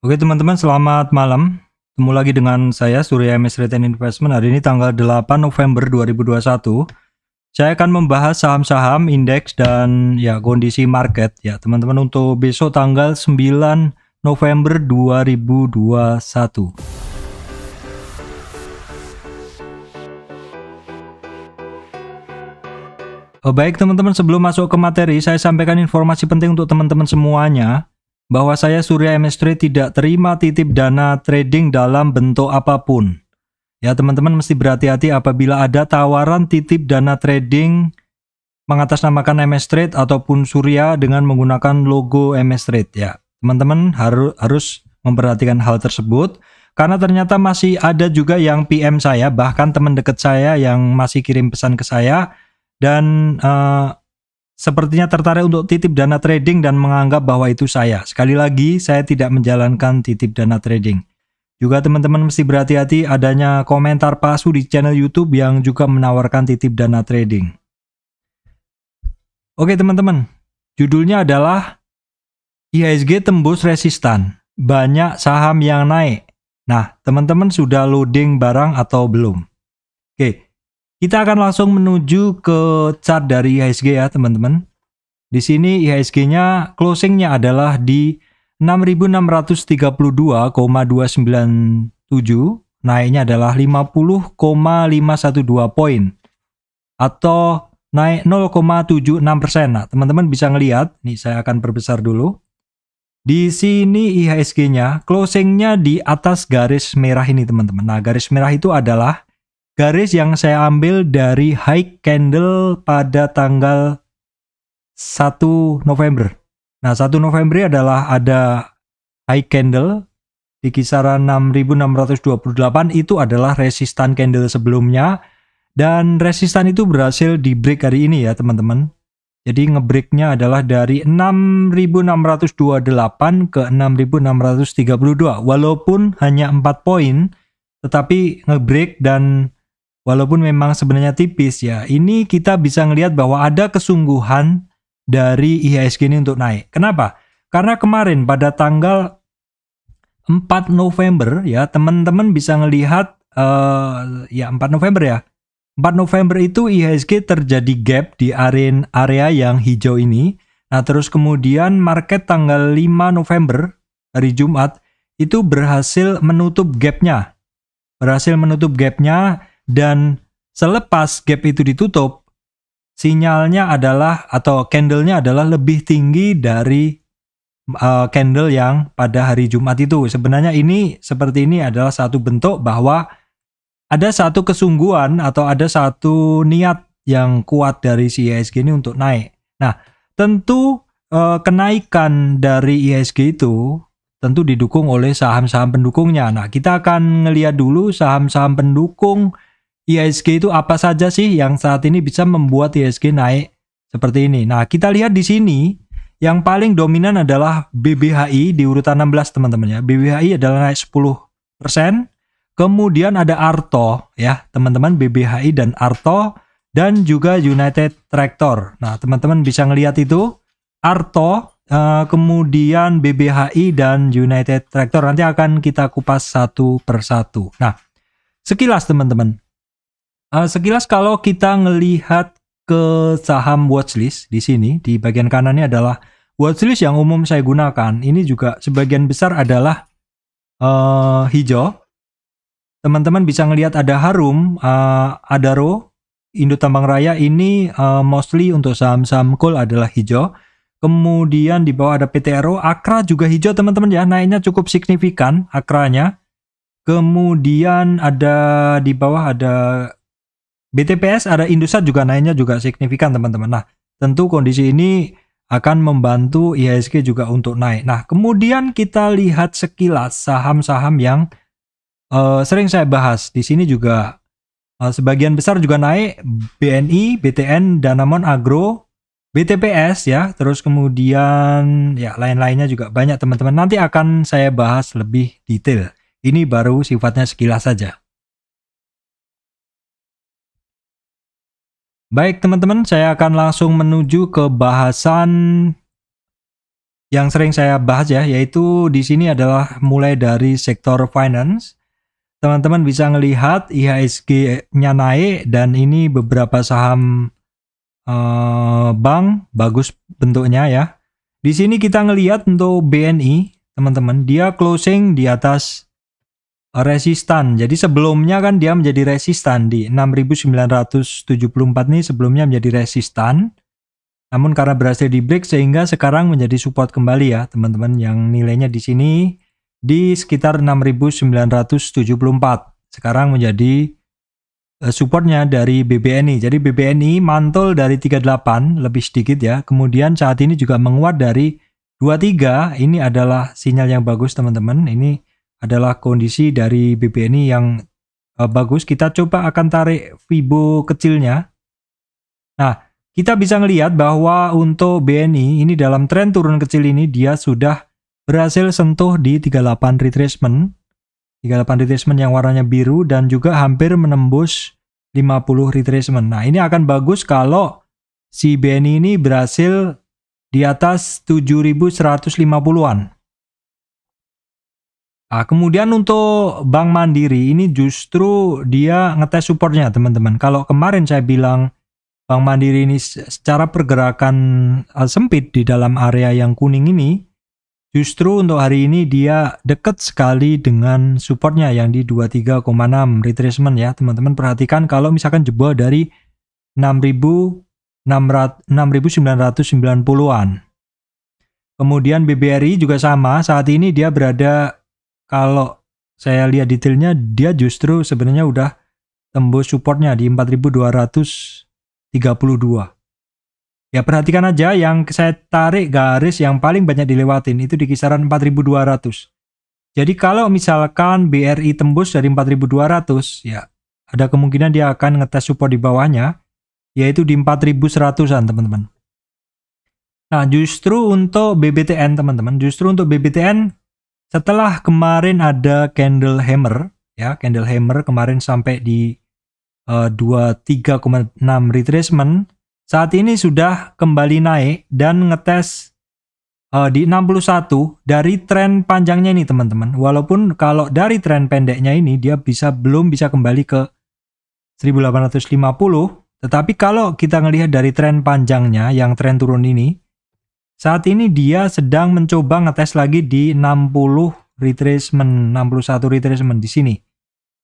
Oke teman-teman selamat malam. Temu lagi dengan saya Surya MS Retain Investment hari ini tanggal 8 November 2021. Saya akan membahas saham-saham, indeks dan ya kondisi market ya teman-teman untuk besok tanggal 9 November 2021. Baik teman-teman sebelum masuk ke materi saya sampaikan informasi penting untuk teman-teman semuanya bahwa saya Surya Chemistry tidak terima titip dana trading dalam bentuk apapun. Ya teman-teman mesti berhati-hati apabila ada tawaran titip dana trading mengatasnamakan MS Trade ataupun Surya dengan menggunakan logo MS Trade ya. Teman-teman harus harus memperhatikan hal tersebut karena ternyata masih ada juga yang PM saya bahkan teman dekat saya yang masih kirim pesan ke saya dan uh, Sepertinya tertarik untuk titip dana trading dan menganggap bahwa itu saya. Sekali lagi, saya tidak menjalankan titip dana trading. Juga teman-teman mesti berhati-hati adanya komentar palsu di channel YouTube yang juga menawarkan titip dana trading. Oke teman-teman, judulnya adalah IHSG tembus resistan, banyak saham yang naik. Nah, teman-teman sudah loading barang atau belum? Oke, kita akan langsung menuju ke chart dari IHSG ya teman-teman. Di sini IHSG-nya closing-nya adalah di 6.632,297 naiknya adalah 50,512 poin atau naik 0,76 persen. Nah, teman-teman bisa ngelihat, nih saya akan perbesar dulu. Di sini IHSG-nya, closing-nya di atas garis merah ini teman-teman. Nah, garis merah itu adalah garis yang saya ambil dari high candle pada tanggal 1 November. Nah, 1 November adalah ada high candle di kisaran 6628 itu adalah resistan candle sebelumnya dan resistan itu berhasil di break hari ini ya, teman-teman. Jadi ngebreaknya adalah dari 6628 ke 6632 walaupun hanya 4 poin tetapi ngebreak dan walaupun memang sebenarnya tipis ya, ini kita bisa melihat bahwa ada kesungguhan dari IHSG ini untuk naik. Kenapa? Karena kemarin pada tanggal 4 November ya, teman-teman bisa ngelihat uh, ya 4 November ya. 4 November itu IHSG terjadi gap di area area yang hijau ini. Nah, terus kemudian market tanggal 5 November hari Jumat itu berhasil menutup gapnya. Berhasil menutup gapnya dan selepas gap itu ditutup, sinyalnya adalah atau candlenya adalah lebih tinggi dari uh, candle yang pada hari Jumat itu. Sebenarnya ini seperti ini adalah satu bentuk bahwa ada satu kesungguhan atau ada satu niat yang kuat dari si ISG e ini untuk naik. Nah, tentu uh, kenaikan dari ISG e itu tentu didukung oleh saham-saham pendukungnya. Nah, kita akan ngelihat dulu saham-saham pendukung IHSG itu apa saja sih yang saat ini bisa membuat IHSG naik seperti ini. Nah, kita lihat di sini yang paling dominan adalah BBHI di urutan 16 teman-teman ya. BBHI adalah naik 10%. Kemudian ada Arto ya, teman-teman BBHI dan Arto dan juga United Tractor. Nah, teman-teman bisa ngelihat itu Arto eh, kemudian BBHI dan United Tractor nanti akan kita kupas satu persatu. Nah, sekilas teman-teman, Uh, sekilas kalau kita melihat ke saham watchlist di sini, di bagian kanannya adalah watchlist yang umum saya gunakan. Ini juga sebagian besar adalah uh, hijau. Teman-teman bisa melihat ada Harum, uh, eh, Adaro, Indo Tambang Raya ini uh, mostly untuk saham-saham coal adalah hijau. Kemudian di bawah ada PTRO, Akra juga hijau teman-teman ya, naiknya cukup signifikan Akranya. Kemudian ada di bawah ada BTPS ada Indosat juga naiknya juga signifikan teman-teman. Nah, tentu kondisi ini akan membantu IHSG juga untuk naik. Nah, kemudian kita lihat sekilas saham-saham yang uh, sering saya bahas. Di sini juga uh, sebagian besar juga naik BNI, BTN, Danamon Agro, BTPS ya, terus kemudian ya lain-lainnya juga banyak teman-teman. Nanti akan saya bahas lebih detail. Ini baru sifatnya sekilas saja. Baik teman-teman, saya akan langsung menuju ke bahasan yang sering saya bahas ya, yaitu di sini adalah mulai dari sektor finance. Teman-teman bisa melihat IHSG-nya naik dan ini beberapa saham eh, bank bagus bentuknya ya. Di sini kita ngelihat untuk BNI, teman-teman, dia closing di atas resistan. Jadi sebelumnya kan dia menjadi resistan di 6974 nih sebelumnya menjadi resistan. Namun karena berhasil di break sehingga sekarang menjadi support kembali ya teman-teman yang nilainya di sini di sekitar 6974. Sekarang menjadi eh, supportnya dari BBNI. Jadi BBNI mantul dari 38 lebih sedikit ya. Kemudian saat ini juga menguat dari 23. Ini adalah sinyal yang bagus teman-teman. Ini adalah kondisi dari BBNI yang uh, bagus. Kita coba akan tarik Fibo kecilnya. Nah, kita bisa melihat bahwa untuk BNI ini dalam tren turun kecil ini dia sudah berhasil sentuh di 38 retracement. 38 retracement yang warnanya biru dan juga hampir menembus 50 retracement. Nah, ini akan bagus kalau si BNI ini berhasil di atas 7150-an. Nah, kemudian untuk Bank Mandiri ini justru dia ngetes supportnya teman-teman. Kalau kemarin saya bilang Bank Mandiri ini secara pergerakan ah, sempit di dalam area yang kuning ini, justru untuk hari ini dia dekat sekali dengan supportnya yang di 23,6 retracement ya teman-teman. Perhatikan kalau misalkan jebol dari 6.990-an. Kemudian BBRI juga sama, saat ini dia berada kalau saya lihat detailnya dia justru sebenarnya udah tembus supportnya di 4232. Ya perhatikan aja yang saya tarik garis yang paling banyak dilewatin itu di kisaran 4200. Jadi kalau misalkan BRI tembus dari 4200 ya ada kemungkinan dia akan ngetes support di bawahnya yaitu di 4100-an teman-teman. Nah, justru untuk BBTN teman-teman, justru untuk BBTN setelah kemarin ada candle hammer, ya candle hammer kemarin sampai di uh, eh, 23,6 retracement, saat ini sudah kembali naik dan ngetes uh, di 61 dari tren panjangnya ini teman-teman. Walaupun kalau dari tren pendeknya ini dia bisa belum bisa kembali ke 1850, tetapi kalau kita ngelihat dari tren panjangnya yang tren turun ini, saat ini dia sedang mencoba ngetes lagi di 60 retracement, 61 retracement di sini.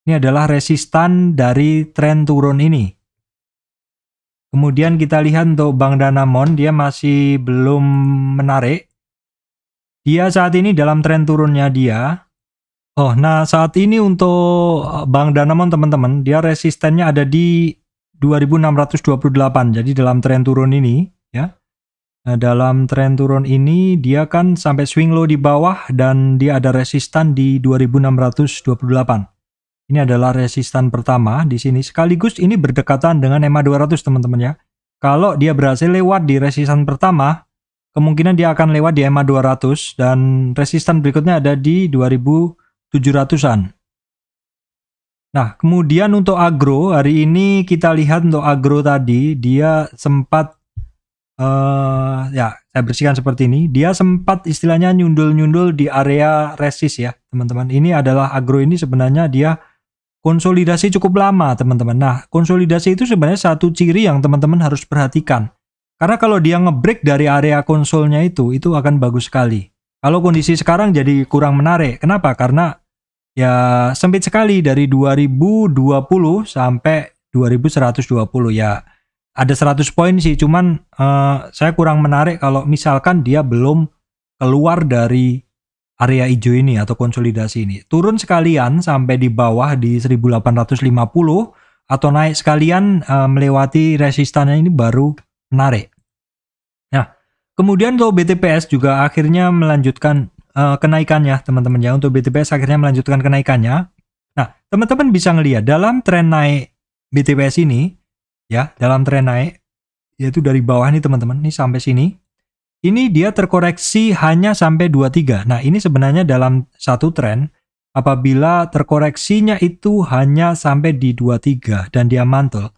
Ini adalah resistan dari tren turun ini. Kemudian kita lihat untuk Bank Danamon, dia masih belum menarik. Dia saat ini dalam tren turunnya dia. Oh, nah saat ini untuk eh, Bank Danamon teman-teman, dia resistennya ada di 2628. Jadi dalam tren turun ini, Nah, dalam tren turun ini dia kan sampai swing low di bawah dan dia ada resistan di 2628. Ini adalah resistan pertama di sini sekaligus ini berdekatan dengan EMA 200 teman-teman ya. Kalau dia berhasil lewat di resistan pertama, kemungkinan dia akan lewat di EMA 200 dan resistan berikutnya ada di 2700-an. Nah, kemudian untuk agro, hari ini kita lihat untuk agro tadi, dia sempat Eh, ya saya bersihkan seperti ini. Dia sempat istilahnya nyundul-nyundul di area resist ya, teman-teman. Ini adalah agro ini sebenarnya dia konsolidasi cukup lama, teman-teman. Nah, konsolidasi itu sebenarnya satu ciri yang teman-teman harus perhatikan. Karena kalau dia ngebreak dari area konsolnya itu, itu akan bagus sekali. Kalau kondisi sekarang jadi kurang menarik. Kenapa? Karena ya sempit sekali dari 2020 sampai 2120 ya ada 100 poin sih, cuman uh, saya kurang menarik kalau misalkan dia belum keluar dari area hijau ini atau konsolidasi ini. Turun sekalian sampai di bawah di 1850 atau naik sekalian uh, melewati resistannya ini baru menarik. Nah, kemudian untuk BTPS juga akhirnya melanjutkan uh, kenaikannya, teman-teman ya. Untuk BTPS akhirnya melanjutkan kenaikannya. Nah, teman-teman bisa ngelihat dalam tren naik BTPS ini ya dalam tren naik yaitu dari bawah nih teman-teman nih sampai sini ini dia terkoreksi hanya sampai 23 nah ini sebenarnya dalam satu tren apabila terkoreksinya itu hanya sampai di 23 dan dia mantul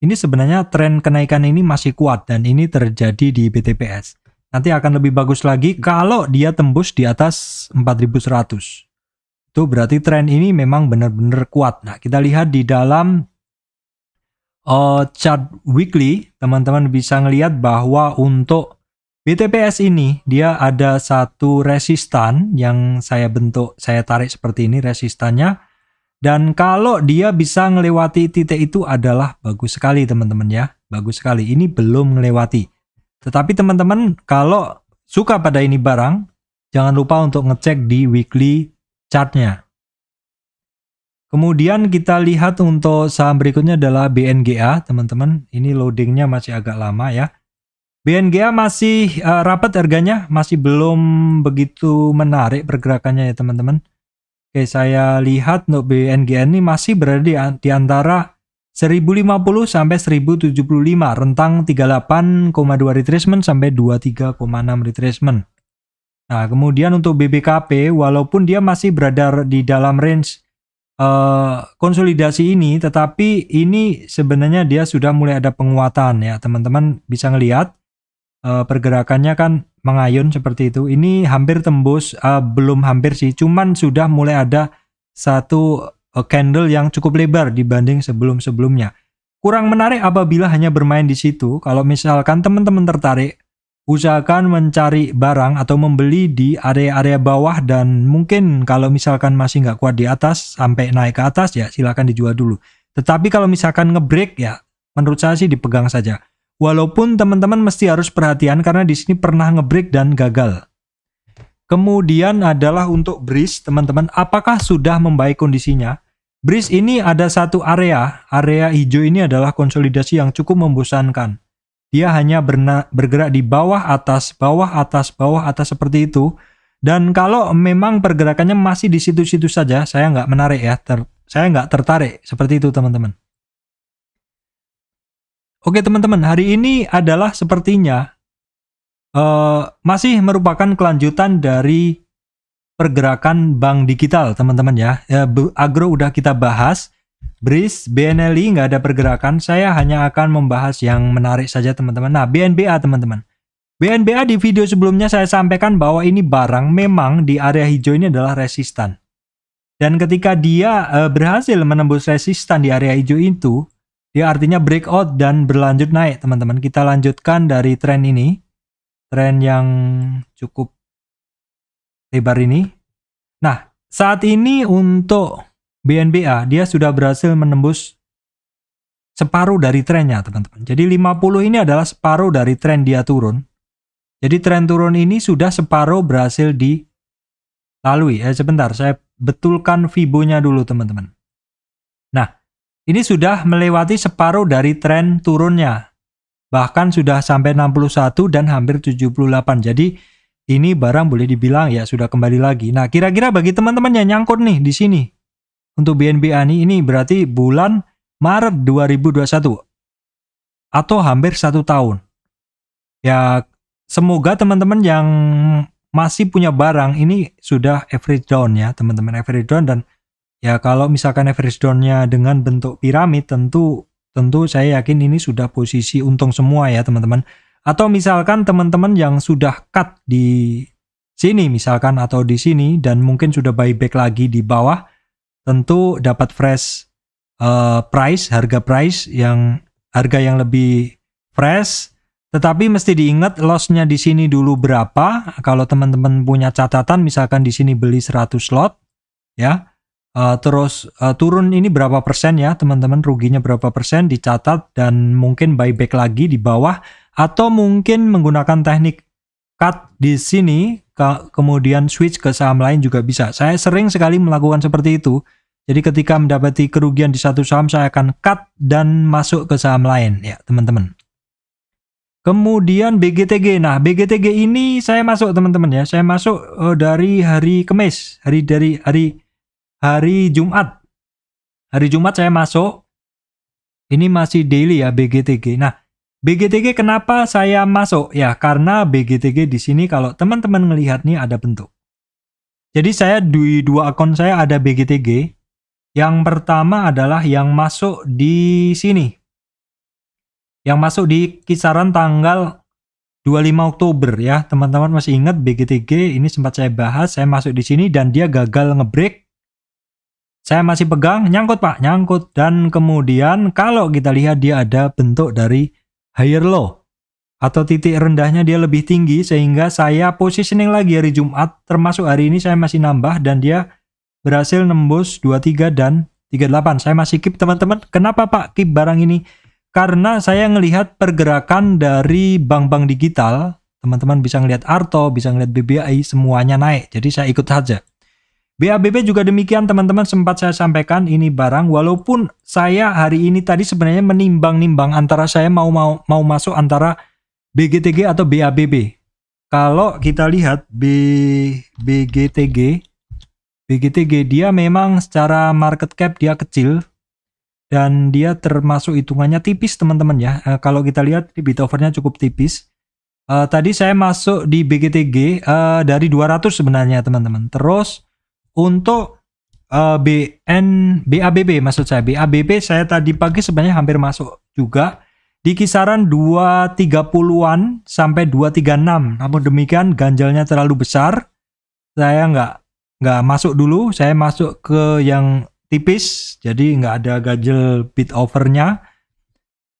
ini sebenarnya tren kenaikan ini masih kuat dan ini terjadi di BTPS nanti akan lebih bagus lagi kalau dia tembus di atas 4100 itu berarti tren ini memang benar-benar kuat nah kita lihat di dalam uh, oh, chart weekly, teman-teman bisa ngelihat bahwa untuk BTPS ini dia ada satu resistan yang saya bentuk, saya tarik seperti ini resistannya. Dan kalau dia bisa melewati titik itu adalah bagus sekali teman-teman ya. Bagus sekali. Ini belum melewati. Tetapi teman-teman kalau suka pada ini barang, jangan lupa untuk ngecek di weekly chartnya. Kemudian kita lihat untuk saham berikutnya adalah BNGA, teman-teman. Ini loadingnya masih agak lama ya. BNGA masih uh, rapat harganya, masih belum begitu menarik pergerakannya ya teman-teman. Oke, saya lihat untuk BNGA ini masih berada di, di antara 1050 sampai 1075, rentang 38,2 retracement sampai 23,6 retracement. Nah, kemudian untuk BBKP, walaupun dia masih berada di dalam range uh, konsolidasi ini, tetapi ini sebenarnya dia sudah mulai ada penguatan ya teman-teman bisa ngelihat uh, pergerakannya kan mengayun seperti itu. Ini hampir tembus, uh, belum hampir sih, cuman sudah mulai ada satu uh, candle yang cukup lebar dibanding sebelum-sebelumnya. Kurang menarik apabila hanya bermain di situ. Kalau misalkan teman-teman tertarik usahakan mencari barang atau membeli di area-area bawah dan mungkin kalau misalkan masih nggak kuat di atas sampai naik ke atas ya silahkan dijual dulu. Tetapi kalau misalkan ngebreak ya menurut saya sih dipegang saja. Walaupun teman-teman mesti harus perhatian karena di sini pernah ngebreak dan gagal. Kemudian adalah untuk breeze teman-teman apakah sudah membaik kondisinya? Breeze ini ada satu area, area hijau ini adalah konsolidasi yang cukup membosankan dia hanya bergerak di bawah atas, bawah atas, bawah atas seperti itu. Dan kalau memang pergerakannya masih di situ-situ saja, saya nggak menarik ya. Ter, saya nggak tertarik seperti itu teman-teman. Oke teman-teman, hari ini adalah sepertinya uh, masih merupakan kelanjutan dari pergerakan bank digital teman-teman ya. ya. Agro udah kita bahas. Bris, BNLI nggak ada pergerakan. Saya hanya akan membahas yang menarik saja teman-teman. Nah, BNBA teman-teman. BNBA di video sebelumnya saya sampaikan bahwa ini barang memang di area hijau ini adalah resistan. Dan ketika dia e, berhasil menembus resistan di area hijau itu, dia artinya breakout dan berlanjut naik, teman-teman. Kita lanjutkan dari tren ini. Tren yang cukup lebar ini. Nah, saat ini untuk BNBA dia sudah berhasil menembus separuh dari trennya teman-teman. Jadi 50 ini adalah separuh dari tren dia turun. Jadi tren turun ini sudah separuh berhasil dilalui. Eh sebentar saya betulkan Fibonya dulu teman-teman. Nah, ini sudah melewati separuh dari tren turunnya. Bahkan sudah sampai 61 dan hampir 78. Jadi ini barang boleh dibilang ya sudah kembali lagi. Nah, kira-kira bagi teman-teman yang nyangkut nih di sini, untuk BNB ANI ini berarti bulan Maret 2021 atau hampir satu tahun. Ya semoga teman-teman yang masih punya barang ini sudah average down ya teman-teman average down dan ya kalau misalkan average downnya dengan bentuk piramid tentu tentu saya yakin ini sudah posisi untung semua ya teman-teman. Atau misalkan teman-teman yang sudah cut di sini misalkan atau di sini dan mungkin sudah buyback lagi di bawah tentu dapat fresh uh, price, harga price yang harga yang lebih fresh. Tetapi mesti diingat lossnya di sini dulu berapa. Kalau teman-teman punya catatan, misalkan di sini beli 100 lot, ya. Uh, terus uh, turun ini berapa persen ya teman-teman ruginya berapa persen dicatat dan mungkin buyback lagi di bawah atau mungkin menggunakan teknik cut di sini ke kemudian switch ke saham lain juga bisa. Saya sering sekali melakukan seperti itu jadi ketika mendapati kerugian di satu saham saya akan cut dan masuk ke saham lain ya teman-teman. Kemudian BGTG. Nah, BGTG ini saya masuk teman-teman ya. Saya masuk uh, dari hari Kamis, hari dari hari hari Jumat. Hari Jumat saya masuk. Ini masih daily ya BGTG. Nah, BGTG kenapa saya masuk? Ya, karena BGTG di sini kalau teman-teman melihat nih ada bentuk. Jadi saya di dua akun saya ada BGTG, yang pertama adalah yang masuk di sini. Yang masuk di kisaran tanggal 25 Oktober ya. Teman-teman masih ingat BGTG ini sempat saya bahas, saya masuk di sini dan dia gagal ngebreak. Saya masih pegang, nyangkut Pak, nyangkut. Dan kemudian kalau kita lihat dia ada bentuk dari higher low. Atau titik rendahnya dia lebih tinggi sehingga saya positioning lagi hari Jumat. Termasuk hari ini saya masih nambah dan dia berhasil nembus 23 dan 38. Saya masih keep teman-teman. Kenapa Pak keep barang ini? Karena saya melihat pergerakan dari bank-bank digital, teman-teman bisa ngelihat Arto, bisa ngelihat BBI, semuanya naik. Jadi saya ikut saja. BABB juga demikian teman-teman sempat saya sampaikan ini barang walaupun saya hari ini tadi sebenarnya menimbang-nimbang antara saya mau mau mau masuk antara BGTG atau BABB. Kalau kita lihat BGTG BGTG dia memang secara market cap dia kecil dan dia termasuk hitungannya tipis teman-teman ya. E, kalau kita lihat bit overnya cukup tipis. E, tadi saya masuk di BGTG e, eh, dari 200 sebenarnya teman-teman. Terus untuk e, BN BABB maksud saya BABB saya tadi pagi sebenarnya hampir masuk juga di kisaran 230-an sampai 236. Namun demikian ganjalnya terlalu besar. Saya nggak nggak masuk dulu saya masuk ke yang tipis jadi nggak ada gajel pit overnya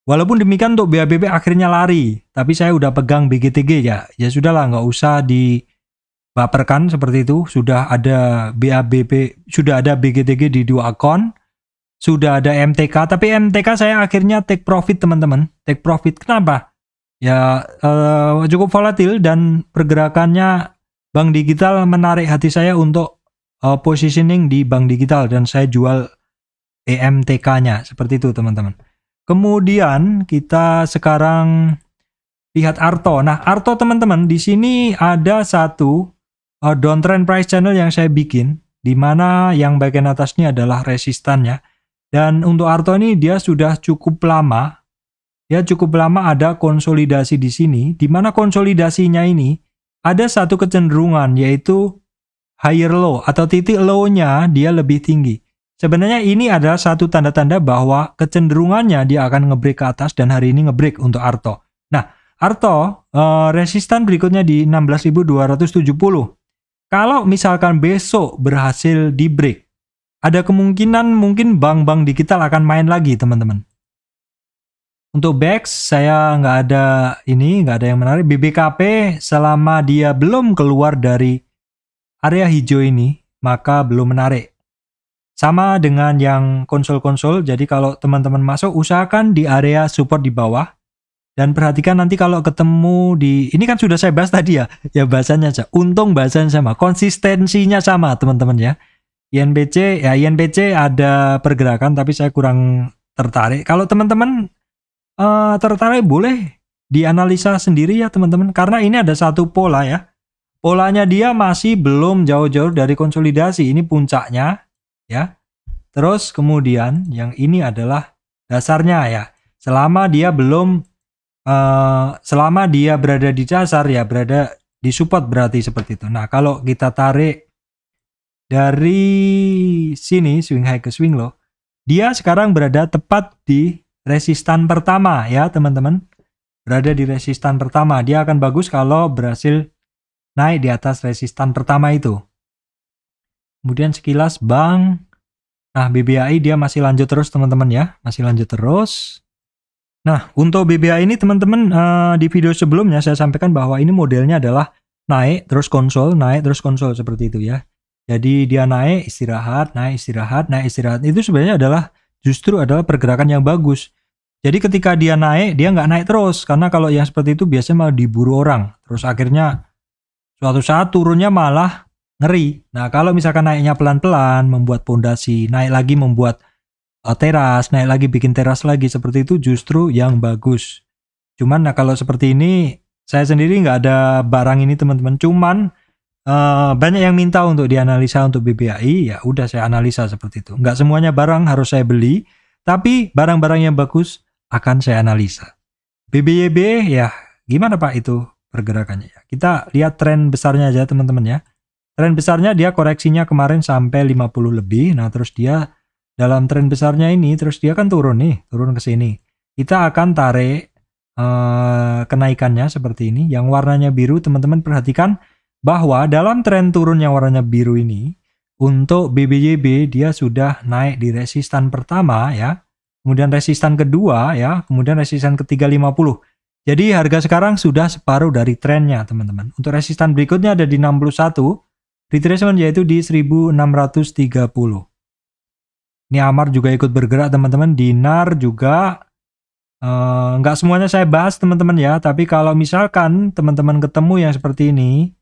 walaupun demikian untuk BABB akhirnya lari tapi saya udah pegang BGTG ya ya sudahlah nggak usah di baperkan seperti itu sudah ada BABB sudah ada BGTG di dua akun sudah ada MTK tapi MTK saya akhirnya take profit teman-teman take profit kenapa ya eh, cukup volatil dan pergerakannya bank digital menarik hati saya untuk uh, positioning di bank digital dan saya jual EMTK-nya seperti itu teman-teman. Kemudian kita sekarang lihat Arto. Nah, Arto teman-teman di sini ada satu uh, downtrend price channel yang saya bikin di mana yang bagian atasnya adalah resistannya. Dan untuk Arto ini dia sudah cukup lama ya cukup lama ada konsolidasi di sini di mana konsolidasinya ini ada satu kecenderungan yaitu higher low atau titik low-nya dia lebih tinggi. Sebenarnya ini adalah satu tanda-tanda bahwa kecenderungannya dia akan nge-break ke atas dan hari ini nge-break untuk Arto. Nah, Arto uh, resistan berikutnya di 16.270. Kalau misalkan besok berhasil di break, ada kemungkinan mungkin bank-bank digital akan main lagi teman-teman. Untuk Bex saya nggak ada ini, nggak ada yang menarik. BBKP selama dia belum keluar dari area hijau ini, maka belum menarik. Sama dengan yang konsol-konsol, jadi kalau teman-teman masuk usahakan di area support di bawah. Dan perhatikan nanti kalau ketemu di, ini kan sudah saya bahas tadi ya, ya bahasanya aja. Untung bahasanya sama, konsistensinya sama teman-teman ya. INBC ya INBC ada pergerakan tapi saya kurang tertarik. Kalau teman-teman uh, tertarik boleh dianalisa sendiri ya teman-teman karena ini ada satu pola ya polanya dia masih belum jauh-jauh dari konsolidasi ini puncaknya ya terus kemudian yang ini adalah dasarnya ya selama dia belum uh, selama dia berada di dasar ya berada di support berarti seperti itu nah kalau kita tarik dari sini swing high ke swing low dia sekarang berada tepat di resistan pertama ya teman-teman. Berada di resistan pertama. Dia akan bagus kalau berhasil naik di atas resistan pertama itu. Kemudian sekilas bank. Nah BBAI dia masih lanjut terus teman-teman ya. Masih lanjut terus. Nah untuk BBAI ini teman-teman uh, di video sebelumnya saya sampaikan bahwa ini modelnya adalah naik terus konsol, naik terus konsol seperti itu ya. Jadi dia naik istirahat, naik istirahat, naik istirahat. Itu sebenarnya adalah justru adalah pergerakan yang bagus. Jadi ketika dia naik, dia nggak naik terus karena kalau yang seperti itu biasanya malah diburu orang. Terus akhirnya suatu saat turunnya malah ngeri. Nah kalau misalkan naiknya pelan-pelan, membuat pondasi, naik lagi membuat uh, teras, naik lagi bikin teras lagi seperti itu justru yang bagus. Cuman nah kalau seperti ini, saya sendiri nggak ada barang ini teman-teman. Cuman Uh, banyak yang minta untuk dianalisa untuk BBAI ya udah saya analisa seperti itu nggak semuanya barang harus saya beli tapi barang-barang yang bagus akan saya analisa. BBYB ya gimana Pak itu pergerakannya ya? Kita lihat tren besarnya aja teman-teman ya. Tren besarnya dia koreksinya kemarin sampai 50 lebih. Nah, terus dia dalam tren besarnya ini terus dia kan turun nih, turun ke sini. Kita akan tarik eh, kenaikannya seperti ini. Yang warnanya biru teman-teman perhatikan bahwa dalam tren turun yang warnanya biru ini untuk BBYB dia sudah naik di resistan pertama ya kemudian resistan kedua ya, kemudian resistan ketiga 50. Jadi harga sekarang sudah separuh dari trennya teman-teman. Untuk resistan berikutnya ada di 61, retracement yaitu di 1630. Ini Amar juga ikut bergerak teman-teman, Dinar juga uh, nggak semuanya saya bahas teman-teman ya, tapi kalau misalkan teman-teman ketemu yang seperti ini,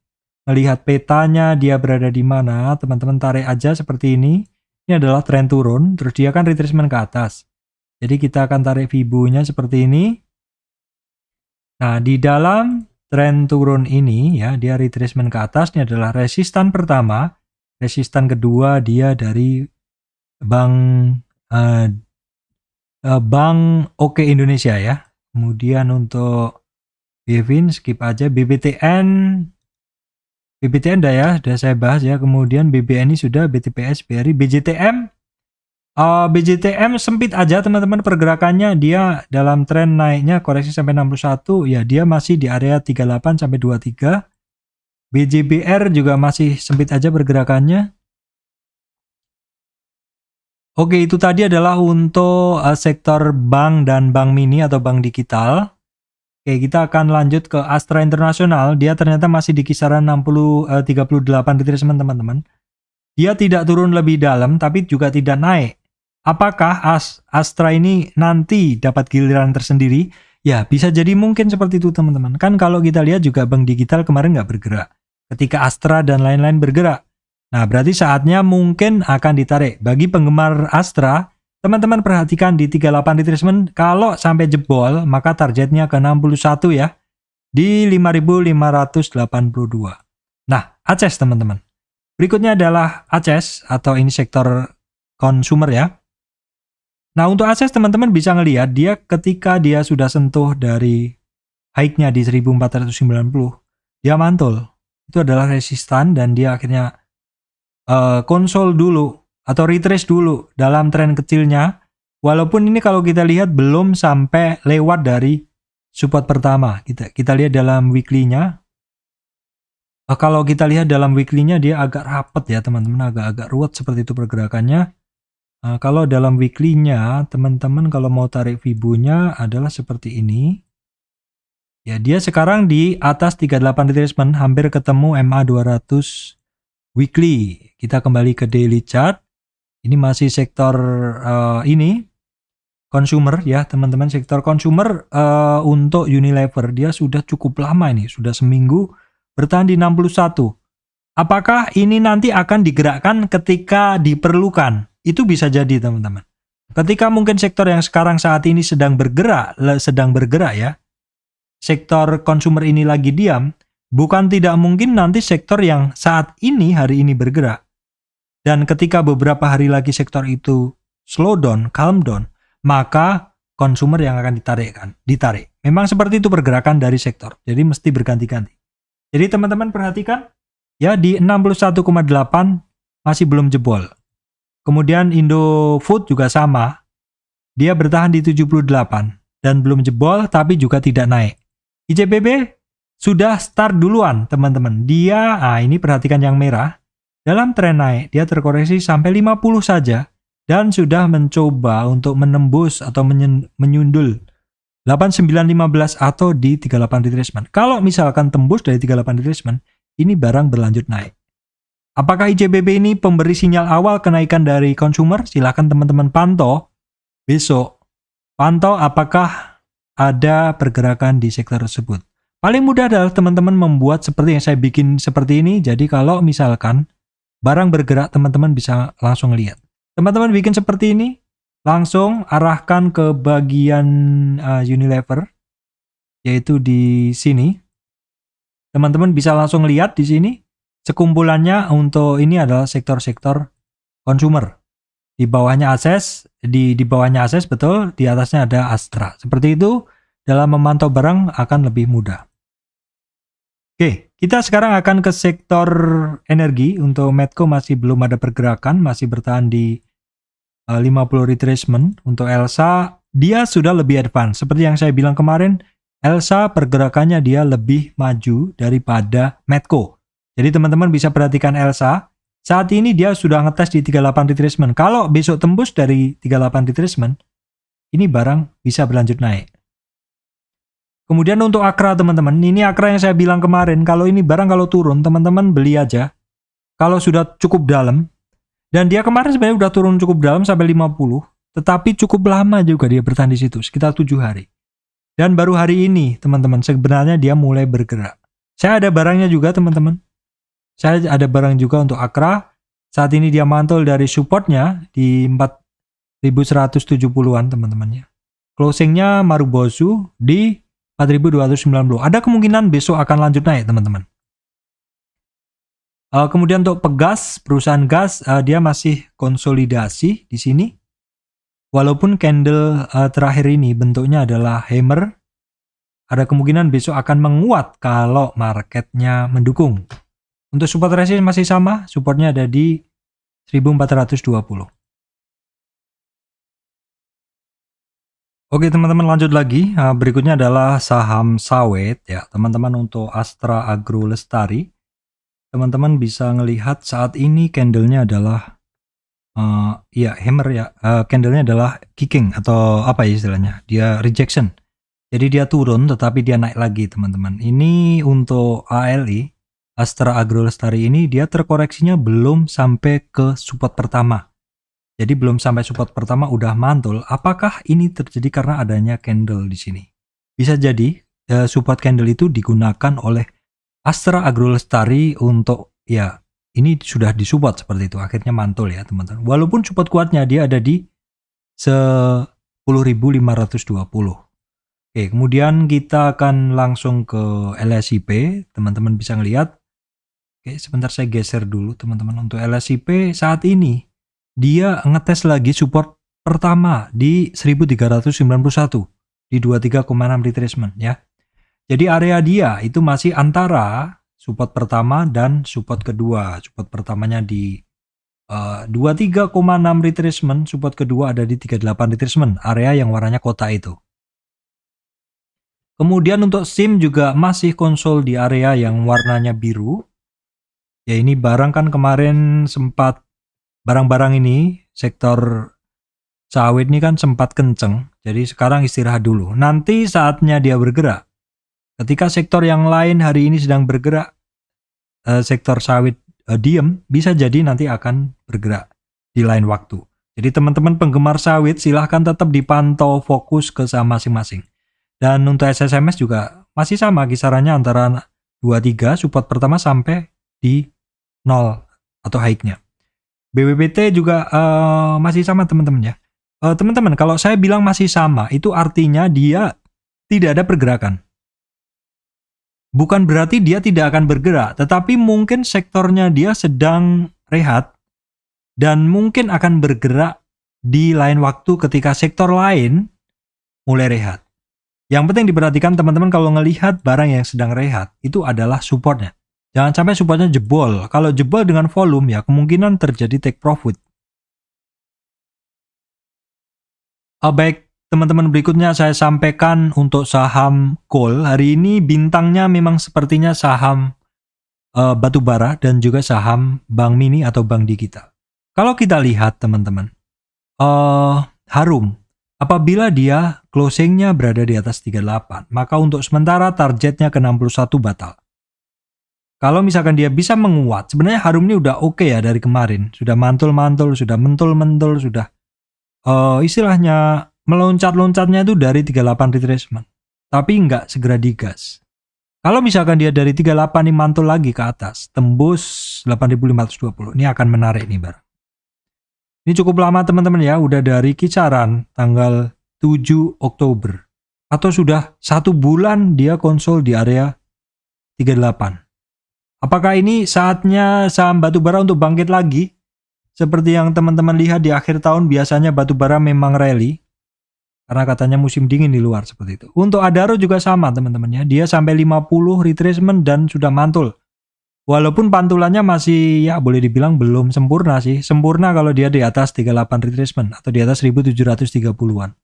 melihat petanya dia berada di mana, teman-teman tarik aja seperti ini. Ini adalah tren turun, terus dia kan retracement ke atas. Jadi kita akan tarik fibonya seperti ini. Nah, di dalam tren turun ini ya, dia retracement ke atas ini adalah resistan pertama, resistan kedua dia dari Bank uh, uh, Bank Oke Indonesia ya. Kemudian untuk Bevin skip aja BBTN BBTN dah ya, sudah saya bahas ya. Kemudian ini sudah, BTPS, BRI, BJTM Uh, eh, BJTM sempit aja teman-teman pergerakannya dia dalam tren naiknya koreksi sampai 61 ya dia masih di area 38 sampai 23 BJBR juga masih sempit aja pergerakannya Oke itu tadi adalah untuk uh, sektor bank dan bank mini atau bank digital Oke kita akan lanjut ke Astra Internasional dia ternyata masih di kisaran 60 uh, 38 retracement teman-teman dia tidak turun lebih dalam tapi juga tidak naik Apakah Astra ini nanti dapat giliran tersendiri? Ya, bisa jadi mungkin seperti itu teman-teman. Kan kalau kita lihat juga bank digital kemarin nggak bergerak. Ketika Astra dan lain-lain bergerak. Nah, berarti saatnya mungkin akan ditarik. Bagi penggemar Astra, teman-teman perhatikan di 38 retracement, kalau sampai jebol, maka targetnya ke 61 ya. Di 5582. Nah, Aces teman-teman. Berikutnya adalah Aces atau ini sektor consumer ya. Nah untuk akses teman-teman bisa ngelihat dia ketika dia sudah sentuh dari high-nya di 1490, dia mantul. Itu adalah resistan dan dia akhirnya uh, konsol dulu atau retrace dulu dalam tren kecilnya. Walaupun ini kalau kita lihat belum sampai lewat dari support pertama. Kita kita lihat dalam weekly-nya. Uh, kalau kita lihat dalam weekly-nya dia agak rapet ya teman-teman, agak-agak ruwet seperti itu pergerakannya. Nah, kalau dalam weekly-nya, teman-teman kalau mau tarik Fibunya adalah seperti ini. Ya, dia sekarang di atas 38 retracement, hampir ketemu MA 200 weekly. Kita kembali ke daily chart. Ini masih sektor uh, ini, consumer ya teman-teman. Sektor consumer uh, untuk Unilever, dia sudah cukup lama ini, sudah seminggu bertahan di 61. Apakah ini nanti akan digerakkan ketika diperlukan? Itu bisa jadi teman-teman. Ketika mungkin sektor yang sekarang saat ini sedang bergerak, sedang bergerak ya, sektor konsumer ini lagi diam, bukan tidak mungkin nanti sektor yang saat ini hari ini bergerak. Dan ketika beberapa hari lagi sektor itu slow down, calm down, maka konsumer yang akan ditarik kan, ditarik. Memang seperti itu pergerakan dari sektor. Jadi mesti berganti-ganti. Jadi teman-teman perhatikan ya di 61,8 masih belum jebol. Kemudian Indofood juga sama. Dia bertahan di 78 dan belum jebol tapi juga tidak naik. ICBP sudah start duluan, teman-teman. Dia, ah ini perhatikan yang merah. Dalam tren naik, dia terkoreksi sampai 50 saja dan sudah mencoba untuk menembus atau menyundul 8915 atau di 38 retracement. Kalau misalkan tembus dari 38 retracement, ini barang berlanjut naik. Apakah IJBB ini pemberi sinyal awal kenaikan dari consumer? Silahkan teman-teman pantau besok. Pantau apakah ada pergerakan di sektor tersebut. Paling mudah adalah teman-teman membuat seperti yang saya bikin seperti ini. Jadi kalau misalkan barang bergerak teman-teman bisa langsung lihat. Teman-teman bikin seperti ini, langsung arahkan ke bagian uh, Unilever, yaitu di sini. Teman-teman bisa langsung lihat di sini sekumpulannya untuk ini adalah sektor-sektor consumer. Di bawahnya ases di di bawahnya ases betul, di atasnya ada Astra. Seperti itu dalam memantau barang akan lebih mudah. Oke, kita sekarang akan ke sektor energi. Untuk Medco masih belum ada pergerakan, masih bertahan di 50 eh, retracement. Untuk Elsa, dia sudah lebih advance. Seperti yang saya bilang kemarin, Elsa pergerakannya dia lebih maju daripada Medco. Jadi teman-teman bisa perhatikan Elsa. Saat ini dia sudah ngetes di 38 retracement. Kalau besok tembus dari 38 retracement, ini barang bisa berlanjut naik. Kemudian untuk akra teman-teman, ini akra yang saya bilang kemarin, kalau ini barang kalau turun, teman-teman beli aja. Kalau sudah cukup dalam, dan dia kemarin sebenarnya sudah turun cukup dalam sampai 50, tetapi cukup lama juga dia bertahan di situ, sekitar 7 hari. Dan baru hari ini, teman-teman, sebenarnya dia mulai bergerak. Saya ada barangnya juga, teman-teman. Saya ada barang juga untuk Akra. Saat ini dia mantul dari supportnya di 4170-an teman-temannya. Closingnya Marubozu di 4290. Ada kemungkinan besok akan lanjut naik teman-teman. Uh, kemudian untuk pegas, perusahaan gas uh, dia masih konsolidasi di sini. Walaupun candle uh, terakhir ini bentuknya adalah hammer, ada kemungkinan besok akan menguat kalau marketnya mendukung. Untuk support resist masih sama, supportnya ada di 1420. Oke teman-teman lanjut lagi, ah, berikutnya adalah saham sawit ya teman-teman untuk Astra Agro Lestari. Teman-teman bisa melihat saat ini candlenya adalah uh, ya hammer ya uh, candlenya adalah kicking atau apa ya istilahnya dia rejection jadi dia turun tetapi dia naik lagi teman-teman ini untuk ALI Astra Agro Lestari ini dia terkoreksinya belum sampai ke support pertama. Jadi belum sampai support pertama udah mantul. Apakah ini terjadi karena adanya candle di sini? Bisa jadi eh, support candle itu digunakan oleh Astra Agro Lestari untuk ya ini sudah disupport seperti itu. Akhirnya mantul ya teman-teman. Walaupun support kuatnya dia ada di 10.520. Oke, kemudian kita akan langsung ke LSIP. Teman-teman bisa ngeliat. Oke, sebentar saya geser dulu teman-teman untuk LSIP saat ini dia ngetes lagi support pertama di 1391 di 23,6 retracement ya. Jadi area dia itu masih antara support pertama dan support kedua. Support pertamanya di uh, 23,6 retracement, support kedua ada di 38 retracement, area yang warnanya kota itu. Kemudian untuk SIM juga masih konsol di area yang warnanya biru, Ya ini barang kan kemarin sempat barang-barang ini sektor sawit ini kan sempat kenceng. Jadi sekarang istirahat dulu. Nanti saatnya dia bergerak. Ketika sektor yang lain hari ini sedang bergerak, eh, sektor sawit eh, diem bisa jadi nanti akan bergerak di lain waktu. Jadi teman-teman penggemar sawit silahkan tetap dipantau fokus ke saham masing-masing. Dan untuk SSMS juga masih sama kisarannya antara 23 support pertama sampai di nol atau high-nya. BBBT juga uh, masih sama teman-teman ya. Uh, teman-teman, kalau saya bilang masih sama, itu artinya dia tidak ada pergerakan. Bukan berarti dia tidak akan bergerak, tetapi mungkin sektornya dia sedang rehat dan mungkin akan bergerak di lain waktu ketika sektor lain mulai rehat. Yang penting diperhatikan teman-teman kalau ngelihat barang yang sedang rehat itu adalah supportnya. Jangan sampai supportnya jebol. Kalau jebol dengan volume ya kemungkinan terjadi take profit. Oh, baik, teman-teman berikutnya saya sampaikan untuk saham coal. Hari ini bintangnya memang sepertinya saham uh, batubara dan juga saham bank mini atau bank digital. Kalau kita lihat teman-teman, uh, harum. Apabila dia closingnya berada di atas 38, maka untuk sementara targetnya ke 61 batal. Kalau misalkan dia bisa menguat, sebenarnya Harum ini udah oke okay ya dari kemarin, sudah mantul-mantul, sudah mentul-mentul, sudah uh, istilahnya meloncat-loncatnya itu dari 38 retracement. Tapi nggak segera digas. Kalau misalkan dia dari 38 ini mantul lagi ke atas, tembus 8520. Ini akan menarik nih bar. Ini cukup lama teman-teman ya, udah dari kisaran tanggal 7 Oktober. Atau sudah satu bulan dia konsol di area 38. Apakah ini saatnya saham batubara untuk bangkit lagi? Seperti yang teman-teman lihat di akhir tahun biasanya batubara memang rally. Karena katanya musim dingin di luar seperti itu. Untuk Adaro juga sama teman-temannya. Dia sampai 50 retracement dan sudah mantul. Walaupun pantulannya masih ya boleh dibilang belum sempurna sih. Sempurna kalau dia di atas 38 retracement atau di atas 1730-an.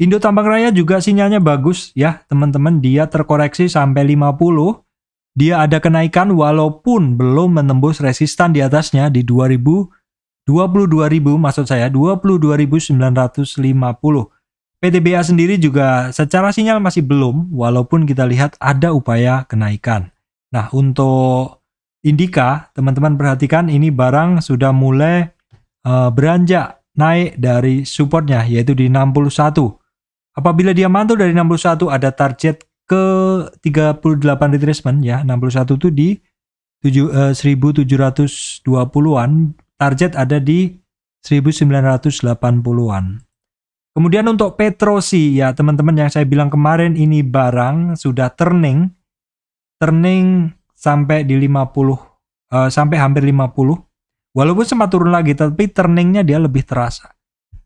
Indo Tambang Raya juga sinyalnya bagus ya teman-teman. Dia terkoreksi sampai 50 dia ada kenaikan walaupun belum menembus resistan di atasnya di 2000 22.000 maksud saya 22.950. PTBA sendiri juga secara sinyal masih belum walaupun kita lihat ada upaya kenaikan. Nah, untuk indika, teman-teman perhatikan ini barang sudah mulai uh, beranjak naik dari supportnya yaitu di 61. Apabila dia mantul dari 61 ada target ke 38 retracement ya 61 itu di 7, 1720-an eh, target ada di 1980-an kemudian untuk Petrosi ya teman-teman yang saya bilang kemarin ini barang sudah turning turning sampai di 50 eh, sampai hampir 50 walaupun sempat turun lagi tapi turningnya dia lebih terasa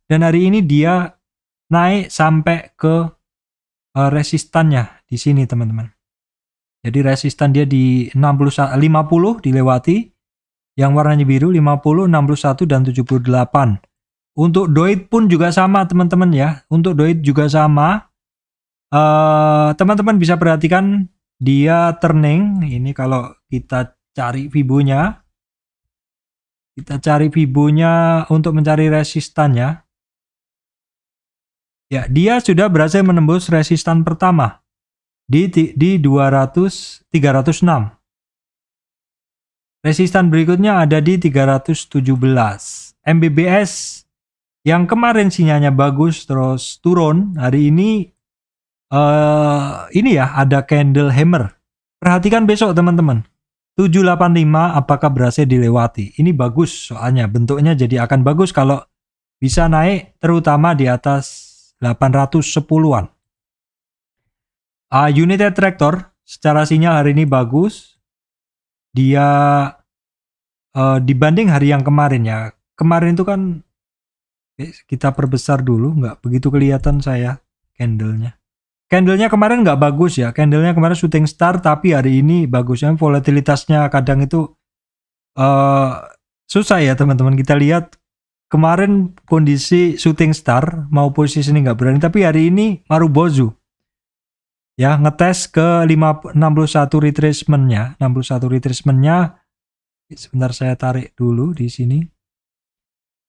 dan hari ini dia naik sampai ke uh, resistannya di sini teman-teman. Jadi resistan dia di 60 50 dilewati yang warnanya biru 50, 61 dan 78. Untuk doit pun juga sama teman-teman ya. Untuk doit juga sama. Eh, teman-teman uh, bisa perhatikan dia turning ini kalau kita cari fibonya kita cari fibonya untuk mencari resisten ya ya dia sudah berhasil menembus resistan pertama di di 200 306. Resistan berikutnya ada di 317. MBBS yang kemarin sinyalnya bagus terus turun, hari ini uh, ini ya ada candle hammer. Perhatikan besok teman-teman. 785 apakah berhasil dilewati? Ini bagus soalnya bentuknya jadi akan bagus kalau bisa naik terutama di atas 810-an. Uh, unit Tractor secara sinyal hari ini bagus. Dia uh, dibanding hari yang kemarin ya. Kemarin itu kan eh, kita perbesar dulu, nggak begitu kelihatan saya candlenya. Candlenya kemarin nggak bagus ya. Candlenya kemarin shooting star, tapi hari ini bagusnya volatilitasnya kadang itu uh, susah ya teman-teman. Kita lihat kemarin kondisi shooting star mau posisi ini nggak berani, tapi hari ini Marubozu ya ngetes ke 5, 61 nya 61 retracement-nya. sebentar saya tarik dulu di sini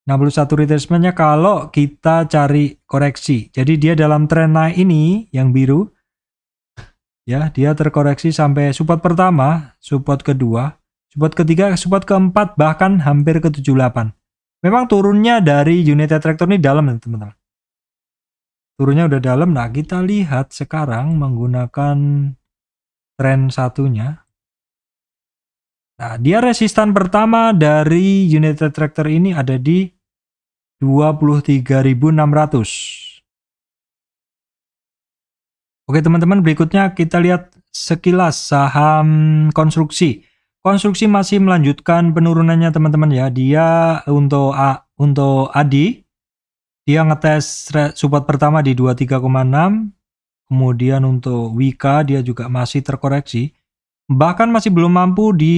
61 retracement-nya kalau kita cari koreksi jadi dia dalam tren naik ini yang biru ya dia terkoreksi sampai support pertama support kedua support ketiga support keempat bahkan hampir ke 78 memang turunnya dari unit Tractor ini dalam teman-teman turunnya udah dalam. Nah, kita lihat sekarang menggunakan tren satunya. Nah, dia resistan pertama dari unit Tractor ini ada di 23.600. Oke, teman-teman, berikutnya kita lihat sekilas saham konstruksi. Konstruksi masih melanjutkan penurunannya, teman-teman ya. Dia untuk A, untuk Adi dia ngetes support pertama di 23,6, kemudian untuk Wika dia juga masih terkoreksi. Bahkan masih belum mampu di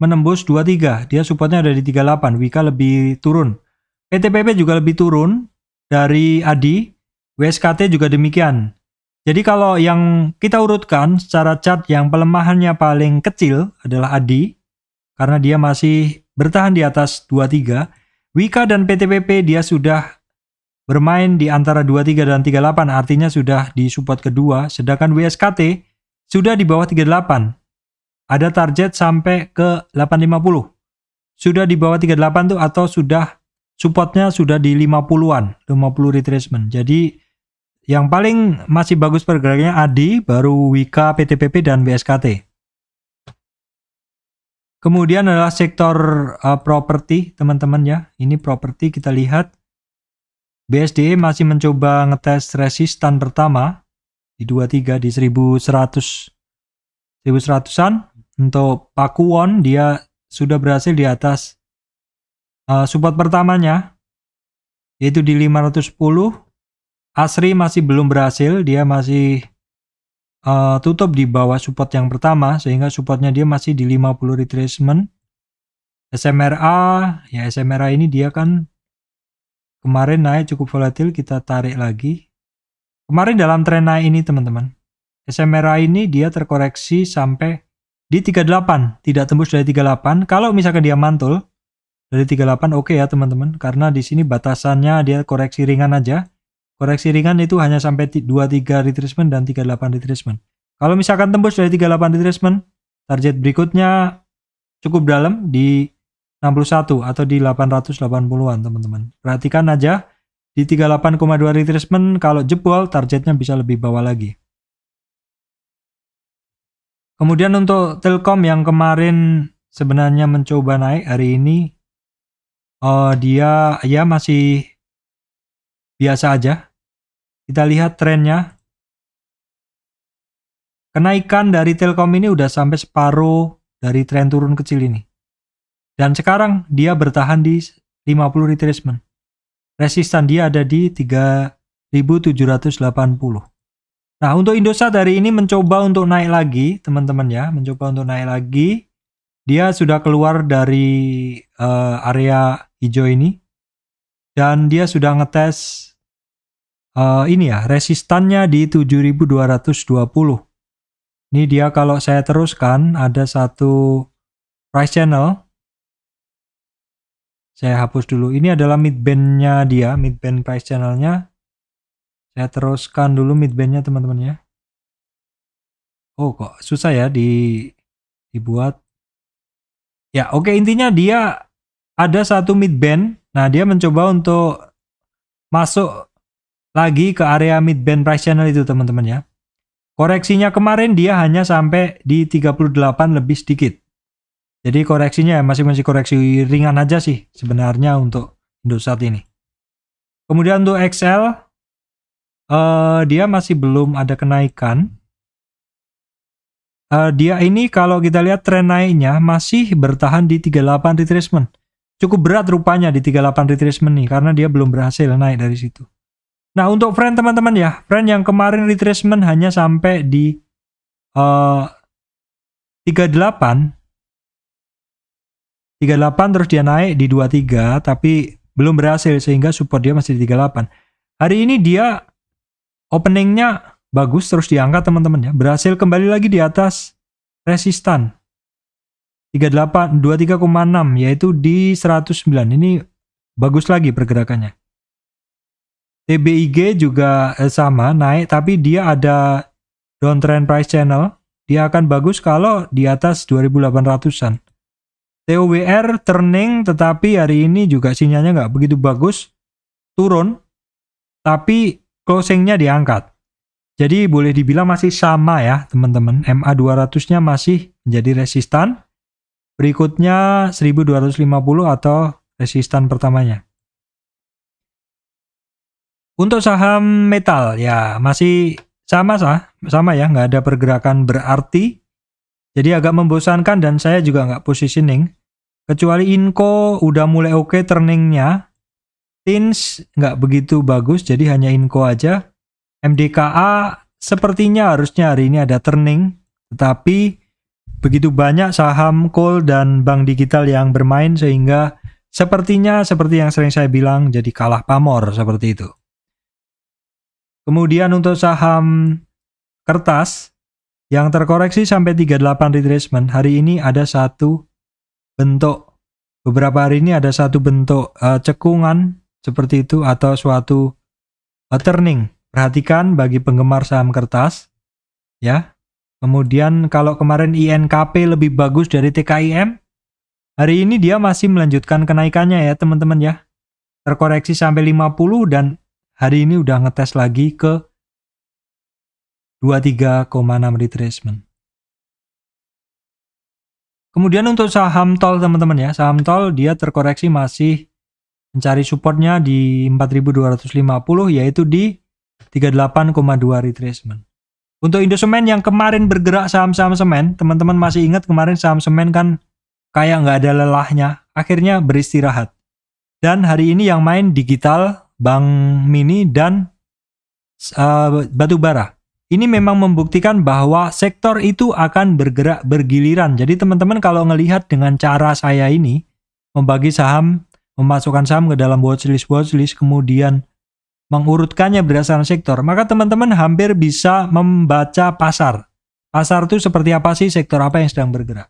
menembus 23, dia supportnya ada di 38, Wika lebih turun. PTPP juga lebih turun dari Adi, WSKT juga demikian. Jadi kalau yang kita urutkan secara chart yang pelemahannya paling kecil adalah Adi, karena dia masih bertahan di atas 23, Wika dan PTPP dia sudah bermain di antara 23 dan 38 artinya sudah di support kedua sedangkan WSKT sudah di bawah 38 ada target sampai ke 850 sudah di bawah 38 tuh atau sudah supportnya sudah di 50-an 50 retracement jadi yang paling masih bagus pergerakannya Adi baru Wika PTPP dan BSKT kemudian adalah sektor uh, properti teman-teman ya ini properti kita lihat BSD masih mencoba ngetes resistan pertama di 23 di 1100 1100-an untuk Pakuwon dia sudah berhasil di atas uh, support pertamanya yaitu di 510 Asri masih belum berhasil dia masih uh, tutup di bawah support yang pertama sehingga supportnya dia masih di 50 retracement SMRA ya SMRA ini dia kan Kemarin naik cukup volatil, kita tarik lagi. Kemarin dalam tren naik ini teman-teman, SMRA ini dia terkoreksi sampai di 38, tidak tembus dari 38. Kalau misalkan dia mantul dari 38 oke okay ya teman-teman, karena di sini batasannya dia koreksi ringan aja. Koreksi ringan itu hanya sampai 23 retracement dan 38 retracement. Kalau misalkan tembus dari 38 retracement, target berikutnya cukup dalam di 61 atau di 880-an teman-teman. Perhatikan aja di 38,2 retracement kalau jebol targetnya bisa lebih bawah lagi. Kemudian untuk Telkom yang kemarin sebenarnya mencoba naik hari ini uh, dia ya masih biasa aja. Kita lihat trennya. Kenaikan dari Telkom ini udah sampai separuh dari tren turun kecil ini. Dan sekarang dia bertahan di 50 retracement. Resistan dia ada di 3780. Nah, untuk Indosat hari ini mencoba untuk naik lagi, teman-teman ya, mencoba untuk naik lagi. Dia sudah keluar dari uh, area hijau ini dan dia sudah ngetes uh, ini ya, resistannya di 7220. Ini dia kalau saya teruskan ada satu price channel saya hapus dulu ini adalah mid midbandnya dia mid band price channelnya saya teruskan dulu midbandnya teman-teman ya oh kok susah ya di dibuat ya oke okay, intinya dia ada satu mid band. nah dia mencoba untuk masuk lagi ke area mid band price channel itu teman-teman ya koreksinya kemarin dia hanya sampai di 38 lebih sedikit jadi koreksinya masih masih koreksi ringan aja sih sebenarnya untuk Indosat ini. Kemudian untuk XL uh, eh, dia masih belum ada kenaikan. Uh, dia ini kalau kita lihat tren naiknya masih bertahan di 38 retracement. Cukup berat rupanya di 38 retracement nih karena dia belum berhasil naik dari situ. Nah, untuk friend teman-teman ya, friend yang kemarin retracement hanya sampai di eh, uh, 38 38 terus dia naik di 23 tapi belum berhasil sehingga support dia masih di 38. Hari ini dia openingnya bagus terus diangkat teman-teman ya. Berhasil kembali lagi di atas resistan 38 23,6 yaitu di 109. Ini bagus lagi pergerakannya. TBIG juga eh, sama naik tapi dia ada downtrend price channel. Dia akan bagus kalau di atas 2800-an. TOWR turning tetapi hari ini juga sinyalnya nggak begitu bagus turun tapi closingnya diangkat jadi boleh dibilang masih sama ya teman-teman MA200 nya masih menjadi resistan berikutnya 1250 atau resistan pertamanya untuk saham metal ya masih sama sah sama ya nggak ada pergerakan berarti jadi agak membosankan dan saya juga nggak positioning Kecuali Inko udah mulai oke okay turningnya. Tins nggak begitu bagus, jadi hanya Inko aja. MDKA sepertinya harusnya hari ini ada turning, tetapi begitu banyak saham call dan bank digital yang bermain sehingga sepertinya seperti yang sering saya bilang jadi kalah pamor seperti itu. Kemudian untuk saham kertas yang terkoreksi sampai 38 retracement hari ini ada satu bentuk beberapa hari ini ada satu bentuk uh, cekungan seperti itu atau suatu uh, turning. Perhatikan bagi penggemar saham kertas ya. Kemudian kalau kemarin INKP lebih bagus dari TKIM, hari ini dia masih melanjutkan kenaikannya ya teman-teman ya. Terkoreksi sampai 50 dan hari ini udah ngetes lagi ke 23,6 retracement. Kemudian untuk saham tol teman-teman ya, saham tol dia terkoreksi masih mencari supportnya di 4250 yaitu di 38,2 retracement. Untuk Indosemen yang kemarin bergerak saham-saham semen, teman-teman masih ingat kemarin saham semen kan kayak nggak ada lelahnya, akhirnya beristirahat. Dan hari ini yang main digital, bank mini, dan uh, eh, batu bara ini memang membuktikan bahwa sektor itu akan bergerak bergiliran. Jadi teman-teman kalau ngelihat dengan cara saya ini, membagi saham, memasukkan saham ke dalam watchlist-watchlist, kemudian mengurutkannya berdasarkan sektor, maka teman-teman hampir bisa membaca pasar. Pasar itu seperti apa sih, sektor apa yang sedang bergerak.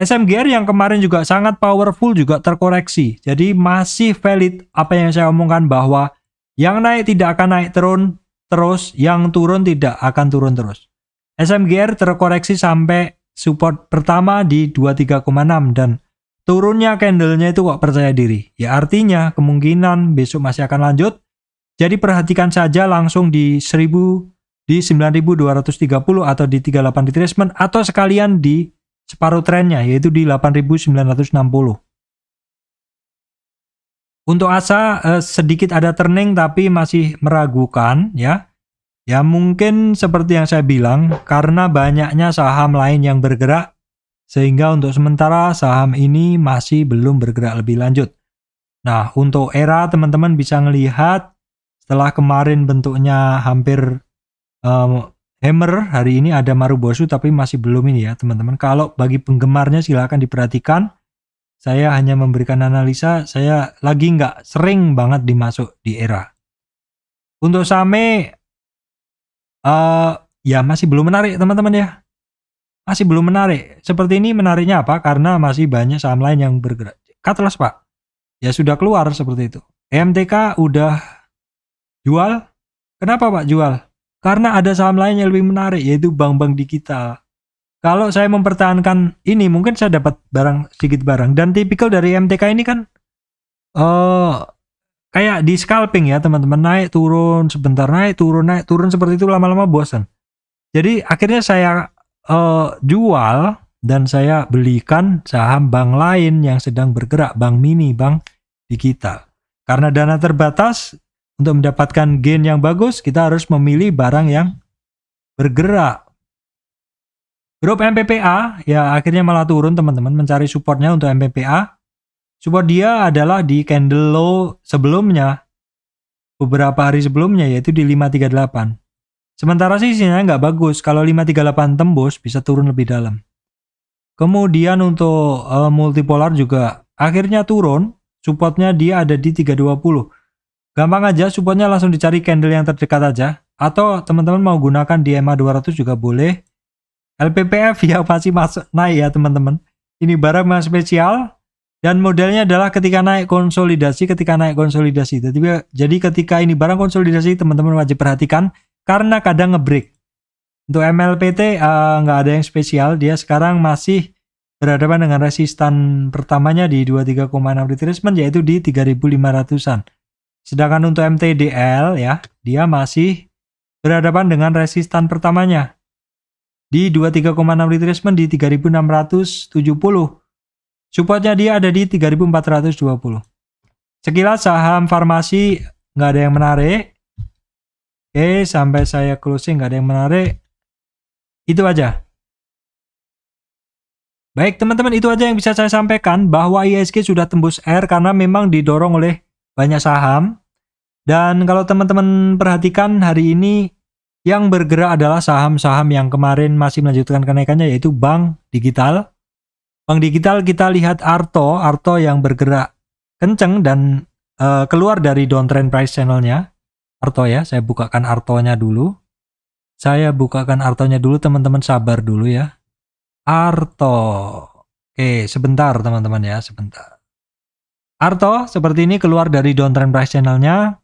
SMGR yang kemarin juga sangat powerful juga terkoreksi. Jadi masih valid apa yang saya omongkan bahwa yang naik tidak akan naik turun, terus, yang turun tidak akan turun terus. SMGR terkoreksi sampai support pertama di 23,6 dan turunnya candlenya itu kok percaya diri. Ya artinya kemungkinan besok masih akan lanjut. Jadi perhatikan saja langsung di 1000 di 9230 atau di 38 retracement atau sekalian di separuh trennya yaitu di 8960. Untuk Asa eh, sedikit ada turning tapi masih meragukan ya. Ya mungkin seperti yang saya bilang karena banyaknya saham lain yang bergerak sehingga untuk sementara saham ini masih belum bergerak lebih lanjut. Nah, untuk era teman-teman bisa melihat setelah kemarin bentuknya hampir um, hammer, hari ini ada Marubosu tapi masih belum ini ya teman-teman. Kalau bagi penggemarnya silahkan diperhatikan saya hanya memberikan analisa, saya lagi nggak sering banget dimasuk di era. Untuk Same, uh, ya masih belum menarik teman-teman ya. Masih belum menarik. Seperti ini menariknya apa? Karena masih banyak saham lain yang bergerak. Katalas pak, ya sudah keluar seperti itu. E MTK udah jual. Kenapa pak jual? Karena ada saham lain yang lebih menarik yaitu bank-bank digital kalau saya mempertahankan ini mungkin saya dapat barang sedikit barang dan tipikal dari MTK ini kan uh, kayak di scalping ya teman-teman naik turun sebentar naik turun naik turun seperti itu lama-lama bosan jadi akhirnya saya uh, jual dan saya belikan saham bank lain yang sedang bergerak bank mini bank digital karena dana terbatas untuk mendapatkan gain yang bagus kita harus memilih barang yang bergerak Grup MPPA ya akhirnya malah turun teman-teman mencari supportnya untuk MPPA. Support dia adalah di candle low sebelumnya beberapa hari sebelumnya yaitu di 538. Sementara sih sinyalnya nggak bagus. Kalau 538 tembus bisa turun lebih dalam. Kemudian untuk uh, multipolar juga akhirnya turun. Supportnya dia ada di 320. Gampang aja supportnya langsung dicari candle yang terdekat aja. Atau teman-teman mau gunakan di MA200 juga boleh LPPF ya pasti masuk naik ya teman-teman. Ini barang yang spesial dan modelnya adalah ketika naik konsolidasi, ketika naik konsolidasi. Jadi, jadi ketika ini barang konsolidasi teman-teman wajib perhatikan karena kadang ngebreak. Untuk MLPT eh, nggak uh, ada yang spesial, dia sekarang masih berhadapan dengan resistan pertamanya di 23,6 retracement yaitu di 3500-an. Sedangkan untuk MTDL ya, dia masih berhadapan dengan resistan pertamanya di 23,6 retracement di 3670. Supportnya dia ada di 3420. Sekilas saham farmasi nggak ada yang menarik. Oke, sampai saya closing nggak ada yang menarik. Itu aja. Baik teman-teman, itu aja yang bisa saya sampaikan bahwa ISG sudah tembus R karena memang didorong oleh banyak saham. Dan kalau teman-teman perhatikan hari ini yang bergerak adalah saham-saham yang kemarin masih melanjutkan kenaikannya yaitu bank digital. Bank digital kita lihat Arto, Arto yang bergerak kenceng dan uh, keluar dari downtrend price channelnya. Arto ya, saya bukakan Artonya dulu. Saya bukakan Artonya dulu, teman-teman sabar dulu ya. Arto. Oke, sebentar teman-teman ya, sebentar. Arto seperti ini keluar dari downtrend price channelnya.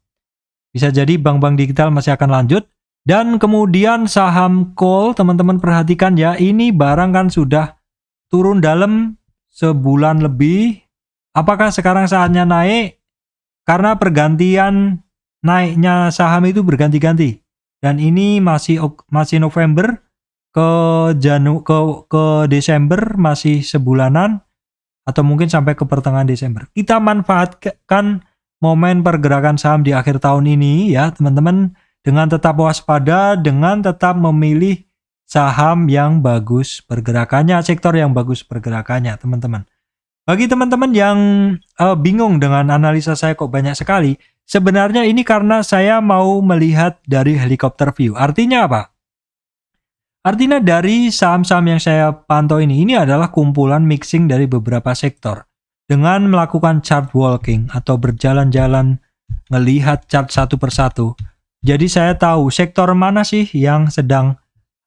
Bisa jadi bank-bank digital masih akan lanjut. Dan kemudian saham call teman-teman perhatikan ya, ini barang kan sudah turun dalam sebulan lebih. Apakah sekarang saatnya naik? Karena pergantian naiknya saham itu berganti-ganti. Dan ini masih masih November ke Janu ke ke Desember masih sebulanan atau mungkin sampai ke pertengahan Desember. Kita manfaatkan momen pergerakan saham di akhir tahun ini ya, teman-teman dengan tetap waspada, dengan tetap memilih saham yang bagus pergerakannya, sektor yang bagus pergerakannya, teman-teman. Bagi teman-teman yang uh, bingung dengan analisa saya kok banyak sekali, sebenarnya ini karena saya mau melihat dari helikopter view. Artinya apa? Artinya dari saham-saham yang saya pantau ini, ini adalah kumpulan mixing dari beberapa sektor. Dengan melakukan chart walking atau berjalan-jalan melihat chart satu persatu, jadi saya tahu sektor mana sih yang sedang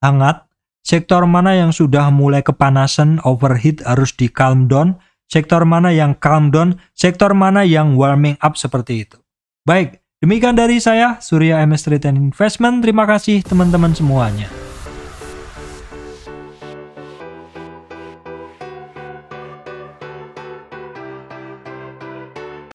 hangat, sektor mana yang sudah mulai kepanasan, overheat harus di calm down, sektor mana yang calm down, sektor mana yang warming up seperti itu. Baik, demikian dari saya, Surya MS Street and Investment. Terima kasih teman-teman semuanya.